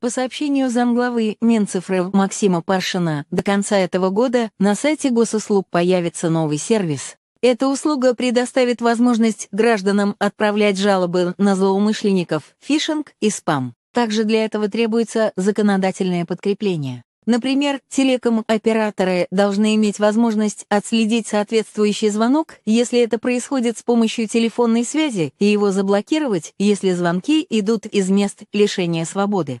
По сообщению замглавы Минцифры Максима Паршина, до конца этого года на сайте госуслуг появится новый сервис. Эта услуга предоставит возможность гражданам отправлять жалобы на злоумышленников, фишинг и спам. Также для этого требуется законодательное подкрепление. Например, телеком-операторы должны иметь возможность отследить соответствующий звонок, если это происходит с помощью телефонной связи, и его заблокировать, если звонки идут из мест лишения свободы.